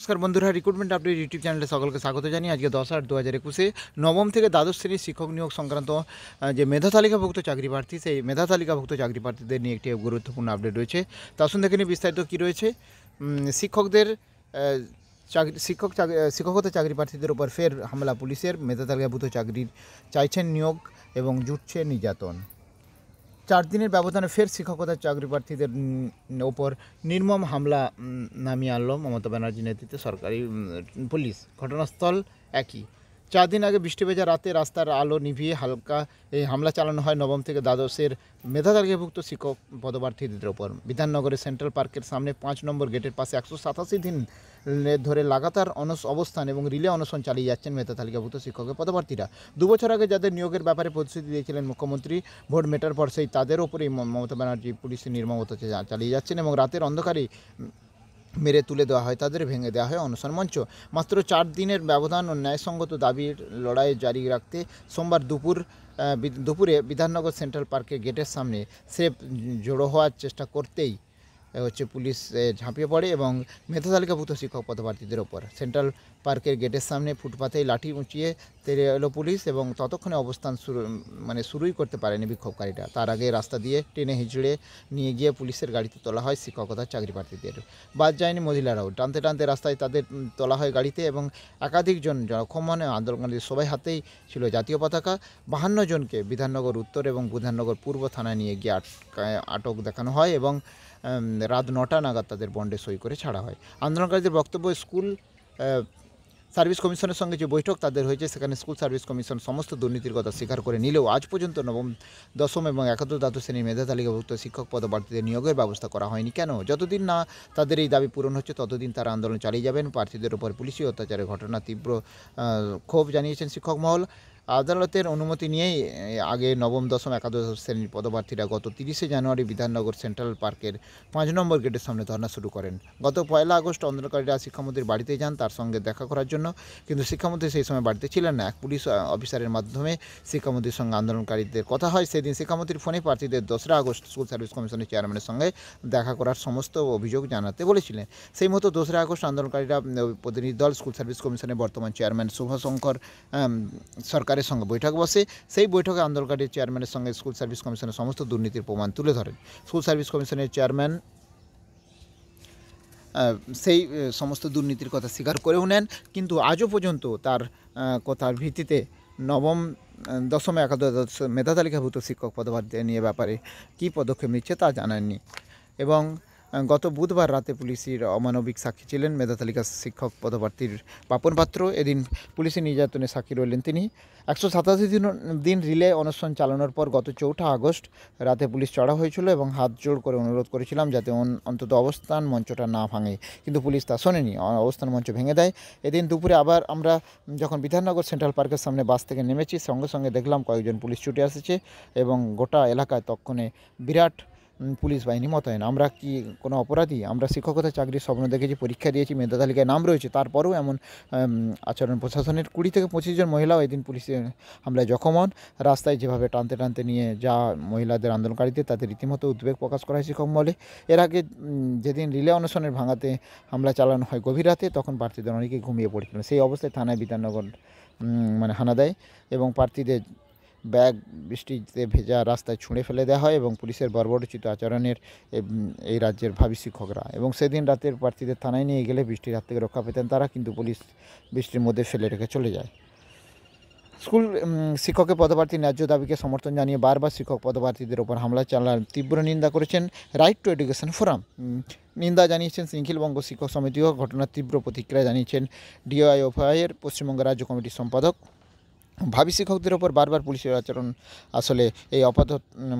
নমস্কার বন্ধুরা recruitment update YouTube চ্যানেলে সকলকে স্বাগত জানিয়ে আজকে দশ আট দু হাজার একুশে নবম থেকে দ্বাদশ শ্রেণীর শিক্ষক নিয়োগ সংক্রান্ত যে মেধা তালিকাভুক্ত চাকরি প্রার্থী সেই মেধা তালিকাভুক্ত চাকরি প্রার্থীদের নিয়ে একটি গুরুত্বপূর্ণ আপডেট রয়েছে তা শুন দেখে বিস্তারিত কী রয়েছে শিক্ষকদের চাকরি শিক্ষক শিক্ষকতা চাকরি প্রার্থীদের উপর ফের হামলা পুলিশের মেধা তালিকাভুক্ত চাকরির চাইছেন নিয়োগ এবং জুটছে নির্যাতন চার দিনের ব্যবধানে ফের শিক্ষকতার চাকরি প্রার্থীদের ওপর নির্মম হামলা নামিয়ে আনল মমতা ব্যানার্জি নেতৃত্বে সরকারি পুলিশ ঘটনাস্থল একই চার দিন আগে বৃষ্টি ভেজা রাতে রাস্তার আলো নিভিয়ে হালকা এই হামলা চালানো হয় নবম থেকে দ্বাদশের মেধাতালিকাভুক্ত শিক্ষক পদপ্রার্থীদের ওপর বিধাননগরের সেন্ট্রাল পার্কের সামনে পাঁচ নম্বর গেটের পাশে একশো সাতাশি দিন ধরে লাগাতার অনস অবস্থান এবং রিলে অনশন চালিয়ে যাচ্ছেন মেধা তালিকাভুক্ত শিক্ষকের পদপ্রার্থীরা দুবছর আগে যাদের নিয়োগের ব্যাপারে প্রতিশ্রুতি দিয়েছিলেন মুখ্যমন্ত্রী ভোট মেটার পর সেই তাদের ওপরেই মমতা ব্যানার্জি পুলিশের নির্মম চালিয়ে যাচ্ছেন এবং রাতের অন্ধকারে মেরে তুলে দেওয়া হয় তাদের ভেঙে দেওয়া হয় অনশন মঞ্চ মাত্র চার দিনের ব্যবধান ও ন্যায়সঙ্গত দাবির লড়াই জারি রাখতে সোমবার দুপুর দুপুরে বিধাননগর সেন্ট্রাল পার্কের গেটের সামনে স্রেফ জড়ো হওয়ার চেষ্টা করতেই হচ্ছে পুলিশ ঝাঁপিয়ে পড়ে এবং মেধা শিক্ষক পদপ্রার্থীদের ওপর সেন্ট্রাল পার্কের গেটের সামনে ফুটপাতে লাঠি উঁচিয়ে এলো পুলিশ এবং ততক্ষণে অবস্থান শুরু মানে শুরুই করতে পারেনি বিক্ষোভকারীরা তার আগে রাস্তা দিয়ে টেনে হিঁচড়ে নিয়ে গিয়ে পুলিশের গাড়িতে তোলা হয় শিক্ষকতার চাকরি প্রার্থীদের বাদ যায়নি মহিলারাও টানতে টানতে রাস্তায় তাদের তোলা হয় গাড়িতে এবং একাধিকজন জনক্ষমানে আন্দোলনকারীদের সবাই হাতেই ছিল জাতীয় পতাকা বাহান্ন জনকে বিধাননগর উত্তর এবং বিধাননগর পূর্ব থানায় নিয়ে গিয়ে আটক দেখানো হয় এবং রাত নটা নাগাদ তাদের বন্ডে সই করে ছাড়া হয় আন্দোলনকারীদের বক্তব্য স্কুল সার্ভিস কমিশনের সঙ্গে যে বৈঠক তাদের হয়েছে সেখানে স্কুল সার্ভিস কমিশন সমস্ত দুর্নীতির কথা স্বীকার করে নিলেও আজ পর্যন্ত নবম দশম এবং একাদশ দ্বাদশ শ্রেণীর মেধা তালিকাভুক্ত শিক্ষক পদপ্রার্থীদের নিয়োগের ব্যবস্থা করা হয়নি কেন যতদিন না তাদের এই দাবি পূরণ হচ্ছে ততদিন তারা আন্দোলন চালিয়ে যাবেন প্রার্থীদের উপর পুলিশি অত্যাচারের ঘটনা তীব্র ক্ষোভ জানিয়েছেন শিক্ষক মহল আদালতের অনুমতি নিয়েই আগে নবম দশম একাদশ শ্রেণীর পদপ্রার্থীরা গত তিরিশে জানুয়ারি বিধাননগর সেন্ট্রাল পার্কের পাঁচ নম্বর গেটের সামনে ধর্না শুরু করেন গত পয়লা আগস্ট অন্ধকারীরা শিক্ষামন্ত্রীর বাড়িতে যান তার সঙ্গে দেখা করার জন্য কিন্তু শিক্ষামন্ত্রী সেই সময় বাড়িতে ছিলেন না এক পুলিশ অফিসারের মাধ্যমে শিক্ষামন্ত্রীর সঙ্গে আন্দোলনকারীদের কথা হয় সেদিন শিক্ষামন্ত্রীর ফোনে প্রার্থীদের দোসরা আগস্ট স্কুল সার্ভিস কমিশনের চেয়ারম্যানের সঙ্গে দেখা করার সমস্ত অভিযোগ জানাতে বলেছিলেন সেই মতো দোসরা আগস্ট আন্দোলনকারীরা প্রতিনিধি দল স্কুল সার্ভিস কমিশনের বর্তমান চেয়ারম্যান শুভশঙ্কর সরকারের সরকারের সঙ্গে বৈঠক বসে সেই বৈঠকে আন্দোলনকারীর চেয়ারম্যানের সঙ্গে স্কুল সার্ভিস কমিশনের সমস্ত দুর্নীতির প্রমাণ তুলে ধরেন স্কুল সার্ভিস কমিশনের চেয়ারম্যান সেই সমস্ত দুর্নীতির কথা স্বীকার করেও নেন কিন্তু আজও পর্যন্ত তার কথার ভিত্তিতে নবম দশম একাদশ মেধা তালিকাভূত শিক্ষক পদভার নিয়ে ব্যাপারে কি পদক্ষেপ নিচ্ছে তা জানাননি এবং গত বুধবার রাতে পুলিশের অমানবিক সাক্ষী ছিলেন মেধাতালিকা শিক্ষক পদপ্রার্থীর পাপন পাত্র এদিন পুলিশের নির্যাতনে সাক্ষী রইলেন তিনি একশো সাতাশি দিন দিন রিলে অনশন চালানোর পর গত চৌঠা আগস্ট রাতে পুলিশ চড়া হয়েছিল এবং হাত জোড় করে অনুরোধ করেছিলাম যাতে অন্তত অবস্থান মঞ্চটা না ভাঙে কিন্তু পুলিশ তা শোনেনি অবস্থান মঞ্চ ভেঙে দেয় এদিন দুপুরে আবার আমরা যখন বিধাননগর সেন্ট্রাল পার্কের সামনে বাস থেকে নেমেছি সঙ্গে সঙ্গে দেখলাম কয়েকজন পুলিশ ছুটে আসেছে এবং গোটা এলাকায় তক্ষণে বিরাট পুলিশ বাহিনী মোতায়েন আমরা কি কোনো অপরাধী আমরা শিক্ষকতা চাকরির স্বপ্ন দেখেছি পরীক্ষা দিয়েছি মেধা তালিকায় নাম রয়েছে তারপরেও এমন আচরণ প্রশাসনের কুড়ি থেকে পঁচিশ জন মহিলাও এদিন পুলিশের হামলায় জখম হন রাস্তায় যেভাবে টানতে টানতে নিয়ে যা মহিলাদের আন্দোলনকারীদের তাদের রীতিমতো উদ্বেগ প্রকাশ করা হয়েছে শিক্ষক বলে এর আগে যেদিন রিলে অনশনের ভাঙাতে হামলা চালানো হয় গভীর রাতে তখন প্রার্থীদের অনেকে ঘুমিয়ে পড়েছিলেন সেই অবস্থায় থানায় বিধাননগর মানে হানা দেয় এবং প্রার্থীদের ব্যাগ বৃষ্টিতে ভেজা রাস্তায় ছুঁড়ে ফেলে দেওয়া হয় এবং পুলিশের বর্বরোচিত আচরণের এই রাজ্যের ভাবি শিক্ষকরা এবং সেদিন রাতের প্রার্থীদের থানায় নিয়ে গেলে বৃষ্টির হাত থেকে রক্ষা পেতেন তারা কিন্তু পুলিশ বৃষ্টির মধ্যে ফেলে রেখে চলে যায় স্কুল শিক্ষকের পদপ্রার্থী ন্যায্য দাবিকে সমর্থন জানিয়ে বারবার শিক্ষক পদপ্রার্থীদের ওপর হামলা চালার তীব্র নিন্দা করেছেন রাইট টু এডুকেশন ফোরাম নিন্দা জানিয়েছেন সিঙ্খিলবঙ্গ শিক্ষক সমিতিও ঘটনার তীব্র প্রতিক্রিয়া জানিয়েছেন ডিওআইএফআইয়ের পশ্চিমবঙ্গ রাজ্য কমিটির সম্পাদক ভাবি শিক্ষকদের ওপর বারবার পুলিশের আচরণ আসলে এই অপাধ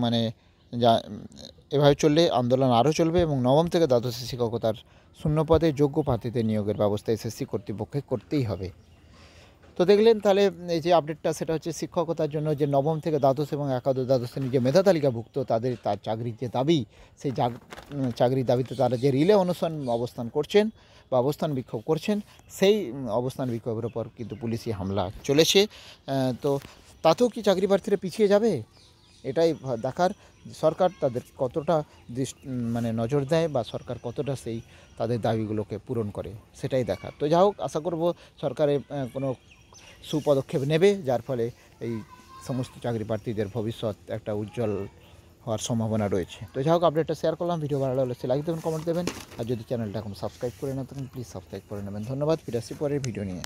মানে যা এভাবে চললে আন্দোলন আরও চলবে এবং নবম থেকে দ্বাদশ শিক্ষকতার শূন্যপদে যোগ্য প্রার্থীদের নিয়োগের ব্যবস্থা এসএসসি কর্তৃপক্ষে করতেই হবে তো দেখলেন তাহলে এই যে আপডেটটা সেটা হচ্ছে শিক্ষকতার জন্য যে নবম থেকে দ্বাদশ এবং একাদশ দ্বাদশ শ্রেণীর যে মেধা তালিকাভুক্ত তাদের তার চাকরির যে দাবি সেই চাকরির দাবিতে তারা যে রিলে অনশন অবস্থান করছেন বা অবস্থান বিক্ষোভ করছেন সেই অবস্থান বিক্ষোভের ওপর কিন্তু পুলিশি হামলা চলেছে তো তাতেও কি চাকরি প্রার্থীরা পিছিয়ে যাবে এটাই দেখার সরকার তাদের কতটা মানে নজর দেয় বা সরকার কতটা সেই তাদের দাবিগুলোকে পূরণ করে সেটাই দেখার তো যাই হোক আশা করব সরকারের কোনো সুপদক্ষেপ নেবে যার ফলে এই সমস্ত চাকরি প্রার্থীদের ভবিষ্যৎ একটা উজ্জ্বল হওয়ার সম্ভাবনা রয়েছে তো যাই হোক আপডেটটা শেয়ার করলাম ভিডিও ভালো লাগলে লাইক দেবেন কমেন্ট দেবেন আর যদি চ্যানেলটা এখন সাবস্ক্রাইব করে না থাকেন প্লিজ সাবস্ক্রাইব করে নেবেন ধন্যবাদ ফিরে আসি পরের ভিডিও নিয়ে